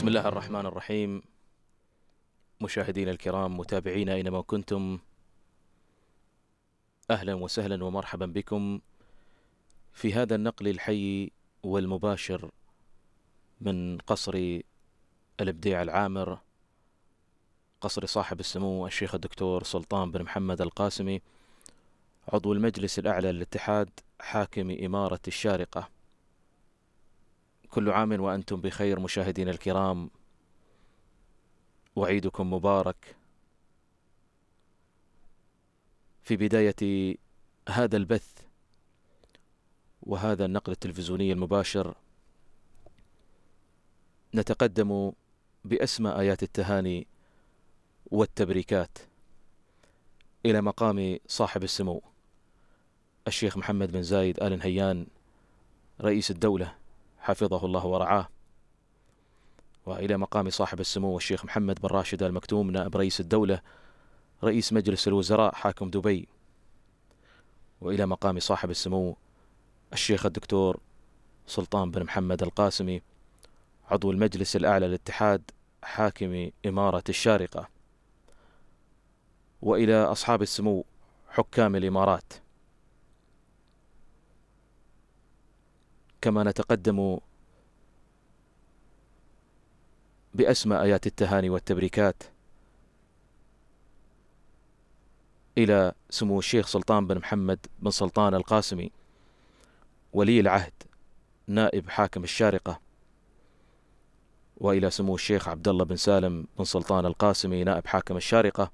بسم الله الرحمن الرحيم مشاهدينا الكرام متابعينا اينما كنتم اهلا وسهلا ومرحبا بكم في هذا النقل الحي والمباشر من قصر الابديع العامر قصر صاحب السمو الشيخ الدكتور سلطان بن محمد القاسمي عضو المجلس الاعلى للاتحاد حاكم اماره الشارقه كل عام وأنتم بخير مشاهدينا الكرام وعيدكم مبارك في بداية هذا البث وهذا النقل التلفزيوني المباشر نتقدم بأسمى آيات التهاني والتبريكات إلى مقام صاحب السمو الشيخ محمد بن زايد آل نهيان رئيس الدولة حفظه الله ورعاه وإلى مقام صاحب السمو الشيخ محمد بن راشد المكتوم نائب رئيس الدولة رئيس مجلس الوزراء حاكم دبي وإلى مقام صاحب السمو الشيخ الدكتور سلطان بن محمد القاسمي عضو المجلس الأعلى للاتحاد حاكم إمارة الشارقة وإلى أصحاب السمو حكام الإمارات كما نتقدم بأسمى آيات التهاني والتبريكات إلى سمو الشيخ سلطان بن محمد بن سلطان القاسمي ولي العهد نائب حاكم الشارقة وإلى سمو الشيخ عبد الله بن سالم بن سلطان القاسمي نائب حاكم الشارقة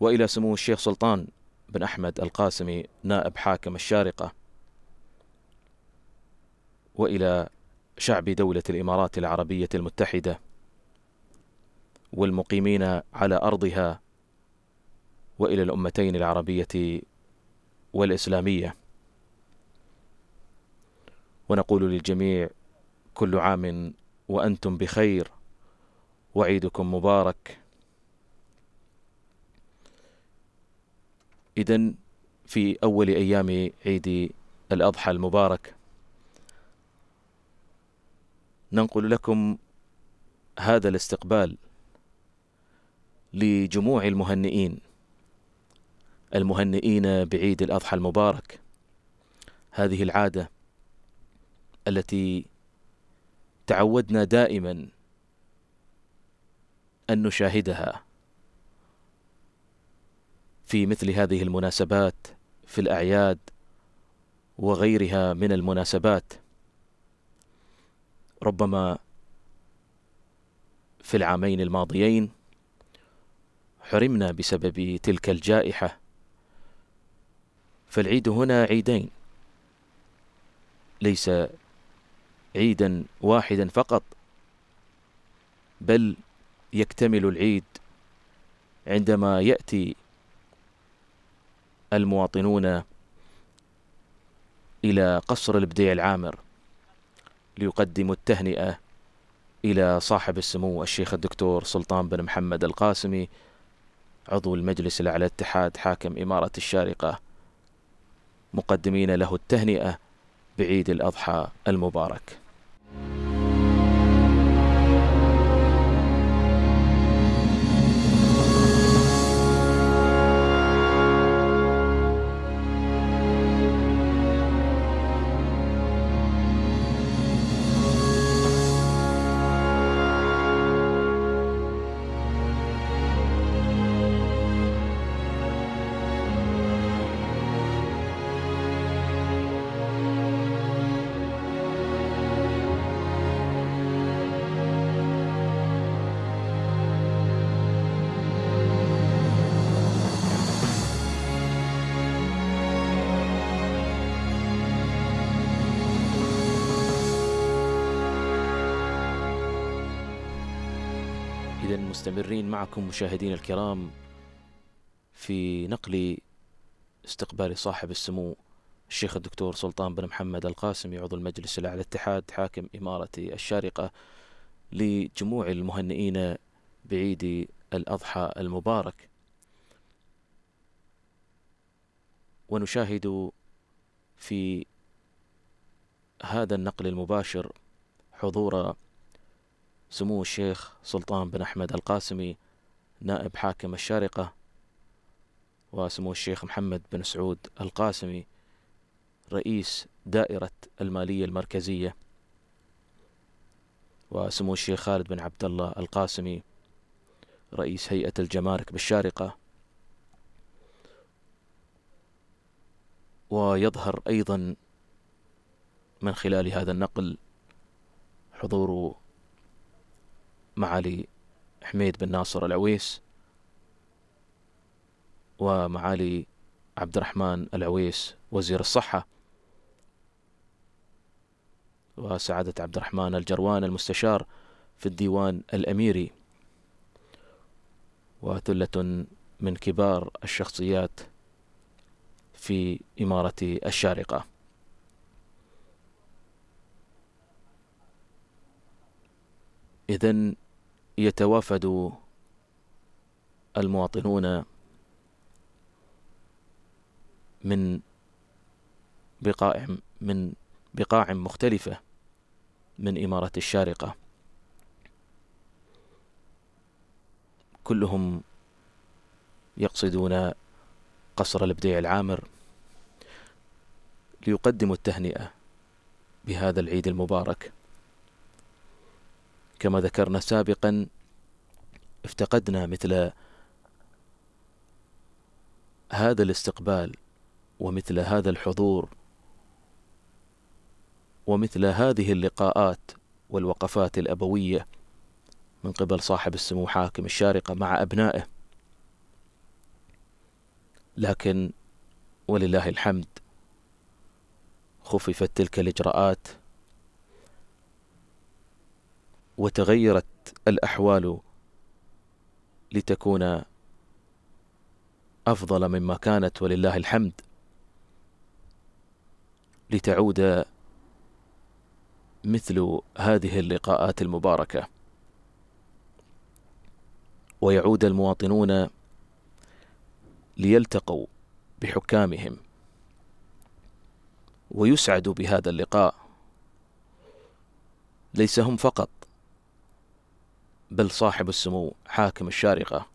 وإلى سمو الشيخ سلطان بن أحمد القاسمي نائب حاكم الشارقة والى شعب دوله الامارات العربيه المتحده والمقيمين على ارضها والى الامتين العربيه والاسلاميه ونقول للجميع كل عام وانتم بخير وعيدكم مبارك اذا في اول ايام عيد الاضحى المبارك ننقل لكم هذا الاستقبال لجموع المهنئين المهنئين بعيد الأضحى المبارك هذه العادة التي تعودنا دائما أن نشاهدها في مثل هذه المناسبات في الأعياد وغيرها من المناسبات ربما في العامين الماضيين حرمنا بسبب تلك الجائحة فالعيد هنا عيدين ليس عيدا واحدا فقط بل يكتمل العيد عندما يأتي المواطنون إلى قصر البديع العامر ليقدموا التهنئة إلى صاحب السمو الشيخ الدكتور سلطان بن محمد القاسمي عضو المجلس الأعلى اتحاد حاكم إمارة الشارقة مقدمين له التهنئة بعيد الأضحى المبارك مستمرين معكم مشاهدين الكرام في نقل استقبال صاحب السمو الشيخ الدكتور سلطان بن محمد القاسمي عضو المجلس الأعلى الاتحاد حاكم إمارة الشارقة لجموع المهنئين بعيد الأضحى المبارك ونشاهد في هذا النقل المباشر حضور سمو الشيخ سلطان بن أحمد القاسمي نائب حاكم الشارقة وسمو الشيخ محمد بن سعود القاسمي رئيس دائرة المالية المركزية وسمو الشيخ خالد بن عبد الله القاسمي رئيس هيئة الجمارك بالشارقة ويظهر أيضا من خلال هذا النقل حضور معالي حميد بن ناصر العويس ومعالي عبد الرحمن العويس وزير الصحة وسعادة عبد الرحمن الجروان المستشار في الديوان الأميري وثلة من كبار الشخصيات في إمارة الشارقة إذا يتوافد المواطنون من بقاع من بقاع مختلفة من إمارة الشارقة كلهم يقصدون قصر البديع العامر ليقدموا التهنئة بهذا العيد المبارك كما ذكرنا سابقا افتقدنا مثل هذا الاستقبال ومثل هذا الحضور ومثل هذه اللقاءات والوقفات الأبوية من قبل صاحب السمو حاكم الشارقة مع أبنائه لكن ولله الحمد خففت تلك الإجراءات وتغيرت الأحوال لتكون أفضل مما كانت ولله الحمد لتعود مثل هذه اللقاءات المباركة ويعود المواطنون ليلتقوا بحكامهم ويسعدوا بهذا اللقاء ليس هم فقط بل صاحب السمو حاكم الشارقة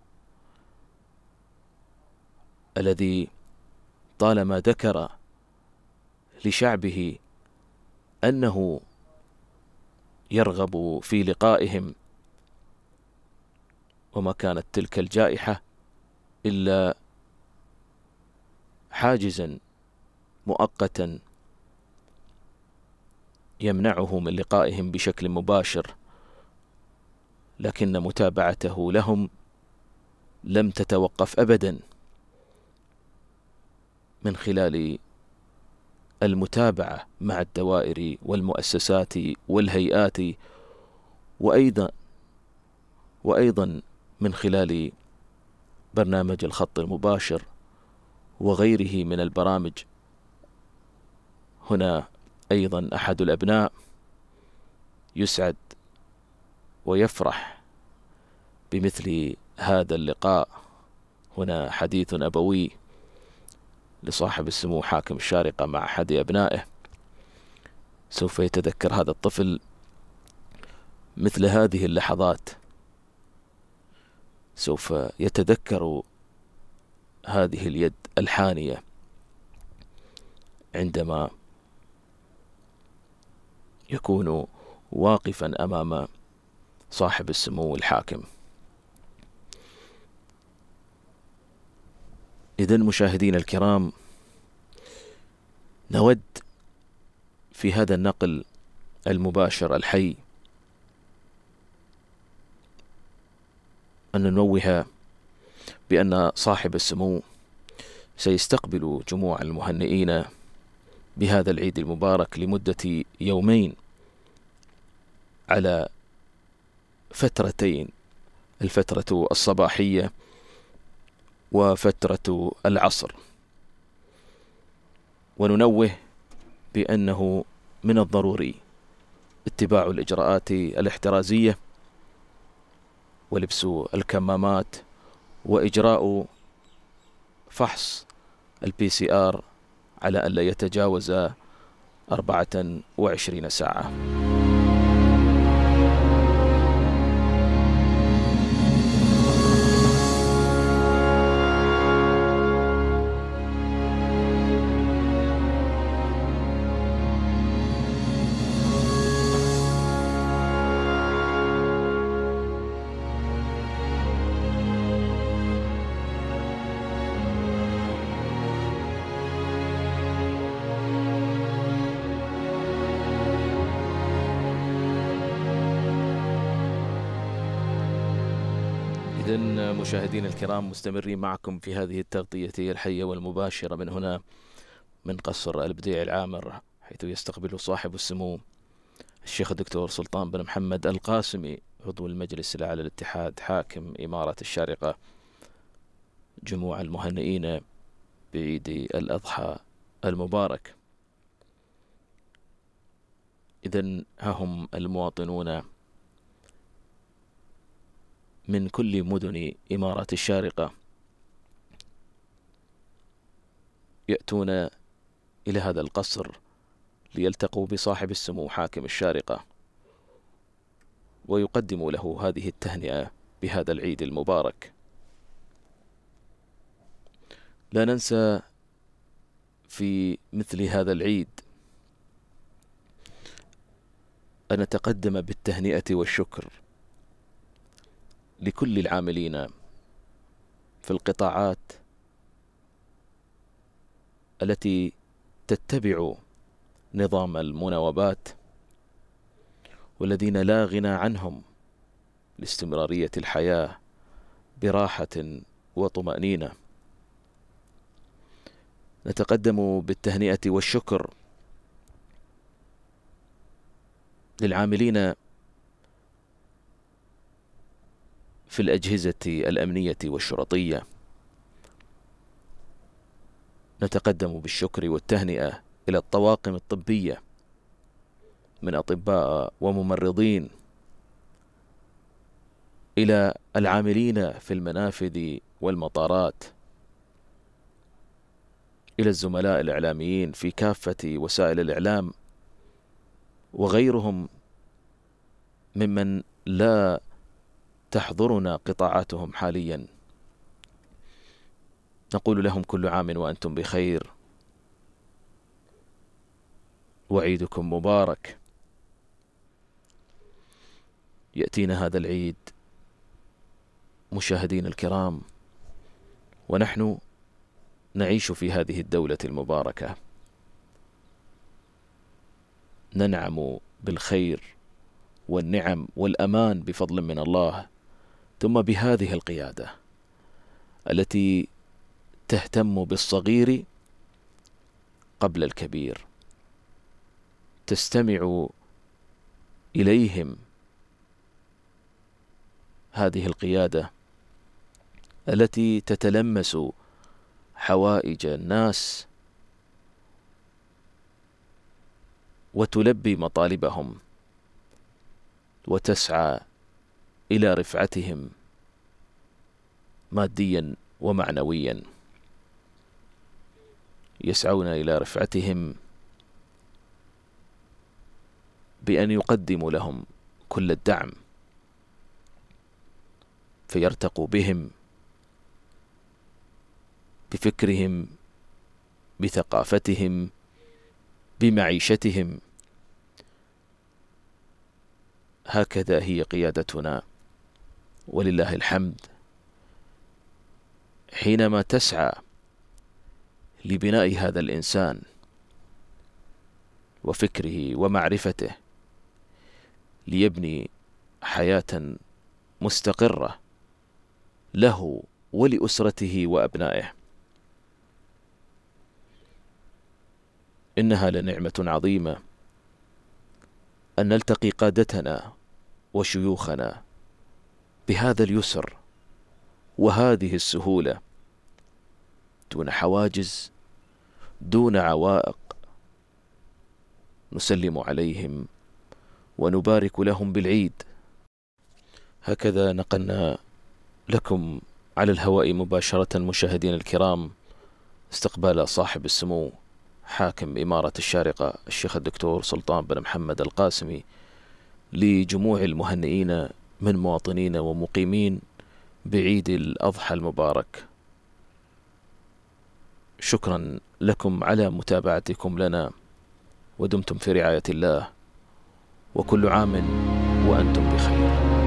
الذي طالما ذكر لشعبه أنه يرغب في لقائهم وما كانت تلك الجائحة إلا حاجزا مؤقتا يمنعه من لقائهم بشكل مباشر لكن متابعته لهم لم تتوقف ابدا من خلال المتابعه مع الدوائر والمؤسسات والهيئات وايضا وايضا من خلال برنامج الخط المباشر وغيره من البرامج هنا ايضا احد الابناء يسعد ويفرح بمثل هذا اللقاء هنا حديث أبوي لصاحب السمو حاكم الشارقة مع أحد أبنائه سوف يتذكر هذا الطفل مثل هذه اللحظات سوف يتذكر هذه اليد الحانية عندما يكون واقفا أمام صاحب السمو الحاكم إذا مشاهدينا الكرام نود في هذا النقل المباشر الحي أن ننوه بأن صاحب السمو سيستقبل جموع المهنئين بهذا العيد المبارك لمدة يومين على فترتين الفترة الصباحية وفترة العصر وننوه بأنه من الضروري اتباع الإجراءات الاحترازية ولبس الكمامات وإجراء فحص البي سي آر على ألا يتجاوز 24 ساعة إذا مشاهدينا الكرام مستمرين معكم في هذه التغطية الحية والمباشرة من هنا من قصر البديع العامر حيث يستقبل صاحب السمو الشيخ الدكتور سلطان بن محمد القاسمي عضو المجلس الأعلى للاتحاد حاكم إمارة الشارقة جموع المهنئين بعيد الأضحى المبارك إذا هم المواطنون من كل مدن إمارة الشارقة يأتون إلى هذا القصر ليلتقوا بصاحب السمو حاكم الشارقة ويقدموا له هذه التهنئة بهذا العيد المبارك لا ننسى في مثل هذا العيد أن نتقدم بالتهنئة والشكر لكل العاملين في القطاعات التي تتبع نظام المناوبات والذين لا غنى عنهم لاستمرارية الحياة براحة وطمأنينة نتقدم بالتهنئة والشكر للعاملين في الأجهزة الأمنية والشرطية نتقدم بالشكر والتهنئة إلى الطواقم الطبية من أطباء وممرضين إلى العاملين في المنافذ والمطارات إلى الزملاء الإعلاميين في كافة وسائل الإعلام وغيرهم ممن لا تحضرنا قطاعاتهم حاليا نقول لهم كل عام وانتم بخير وعيدكم مبارك ياتينا هذا العيد مشاهدين الكرام ونحن نعيش في هذه الدوله المباركه ننعم بالخير والنعم والامان بفضل من الله ثم بهذه القياده التي تهتم بالصغير قبل الكبير تستمع اليهم هذه القياده التي تتلمس حوائج الناس وتلبي مطالبهم وتسعى الى رفعتهم ماديا ومعنويا يسعون الى رفعتهم بان يقدموا لهم كل الدعم فيرتقوا بهم بفكرهم بثقافتهم بمعيشتهم هكذا هي قيادتنا ولله الحمد حينما تسعى لبناء هذا الانسان وفكره ومعرفته ليبني حياه مستقره له ولاسرته وابنائه انها لنعمه عظيمه ان نلتقي قادتنا وشيوخنا بهذا اليسر وهذه السهولة دون حواجز دون عوائق نسلم عليهم ونبارك لهم بالعيد هكذا نقلنا لكم على الهواء مباشرة مشاهدين الكرام استقبال صاحب السمو حاكم إمارة الشارقة الشيخ الدكتور سلطان بن محمد القاسمي لجموع المهنئين من مواطنين ومقيمين بعيد الأضحى المبارك شكرا لكم على متابعتكم لنا ودمتم في رعاية الله وكل عام وأنتم بخير